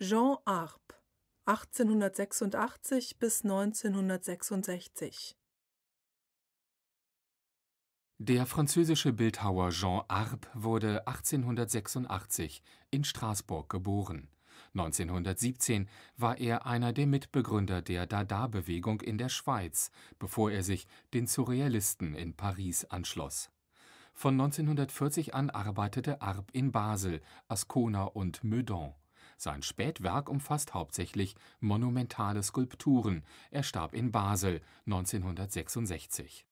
Jean Arp 1886 bis 1966 Der französische Bildhauer Jean Arp wurde 1886 in Straßburg geboren. 1917 war er einer der Mitbegründer der Dada-Bewegung in der Schweiz, bevor er sich den Surrealisten in Paris anschloss. Von 1940 an arbeitete Arp in Basel, Ascona und Meudon sein Spätwerk umfasst hauptsächlich monumentale Skulpturen, er starb in Basel 1966